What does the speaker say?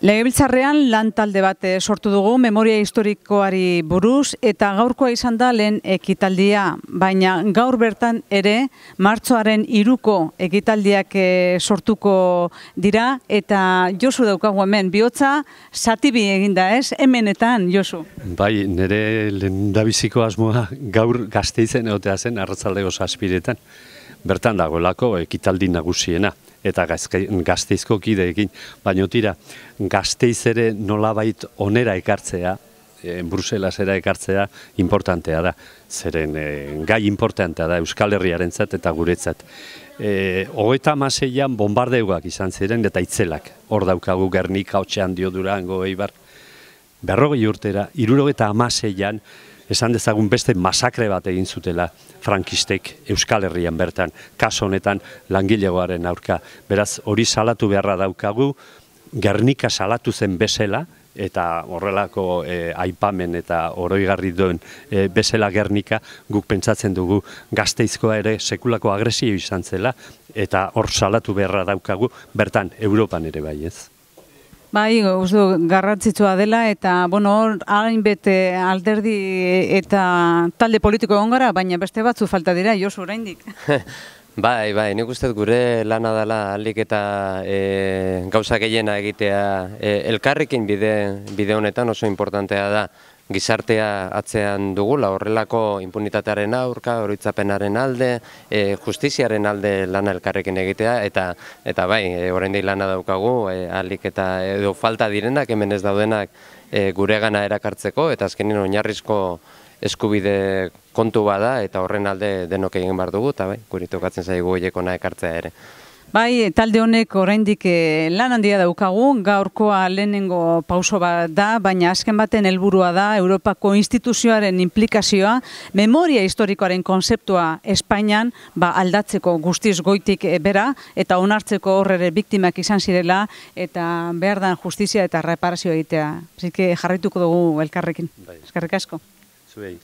Legebiltzarrean lan talde bat eh, sortu dugu memoria historikoari buruz eta gaurkoa izan da lehen ekitaldia, baina gaur bertan ere martzoaren iruko ekitaldiak eh, sortuko dira eta Josu daukagu hemen, bihotza satibi eginda ez, hemenetan Josu. Bai, nire lehen dabiziko asmoa gaur gazteizen egotea zen arratzaldeko saspiretan, bertan dagoelako ekitaldi nagusiena eta gazteizko kideekin, baino tira, gazteiz ere nolabait onera ekartzea, eh, Bruselasera era ekartzea importantea da, zeren eh, gai importantea da Euskal Herriaren zat eta guretzat. E, eh, hogeta amaseian bombardeuak izan ziren eta itzelak, hor daukagu Gernika hotxean dio durango eibar. Berrogei urtera, irurogeta amaseian, esan dezagun beste masakre bat egin zutela frankistek Euskal Herrian bertan, kaso honetan langilegoaren aurka. Beraz, hori salatu beharra daukagu, Gernika salatu zen bezela, eta horrelako e, aipamen eta oroigarri duen e, bezela Gernika, guk pentsatzen dugu gazteizkoa ere sekulako agresio izan zela, eta hor salatu beharra daukagu, bertan, Europan ere bai ez. Bai, uzdu, garratzitsua dela eta, bueno, hain bete eh, alderdi eta talde politiko egon gara, baina beste batzu falta dira, jos oraindik. bai, bai, nik uste gure lana dela aldik eta e, gauza gehiena egitea e, elkarrekin bide, bide honetan oso importantea da gizartea atzean dugu la horrelako impunitatearen aurka oroitzapenaren alde e, justiziaren alde lana elkarrekin egitea eta eta bai e, oraindik lana daukagu e, alik eta edo falta direnak hemen ez daudenak e, guregana erakartzeko eta azkenen oinarrizko eskubide kontu bada eta horren alde denok egin bar dugu eta bai guri tokatzen zaigu hileko na ekartzea ere Bai, talde honek oraindik eh, lan handia daukagu, gaurkoa lehenengo pauso bat da, baina azken baten helburua da Europako instituzioaren implikazioa, memoria historikoaren konzeptua Espainian ba, aldatzeko guztiz goitik eh, bera, eta onartzeko horrere biktimak izan zirela, eta behar dan justizia eta reparazioa egitea. Zike jarrituko dugu elkarrekin. Bai. Eskarrik asko. Zuei.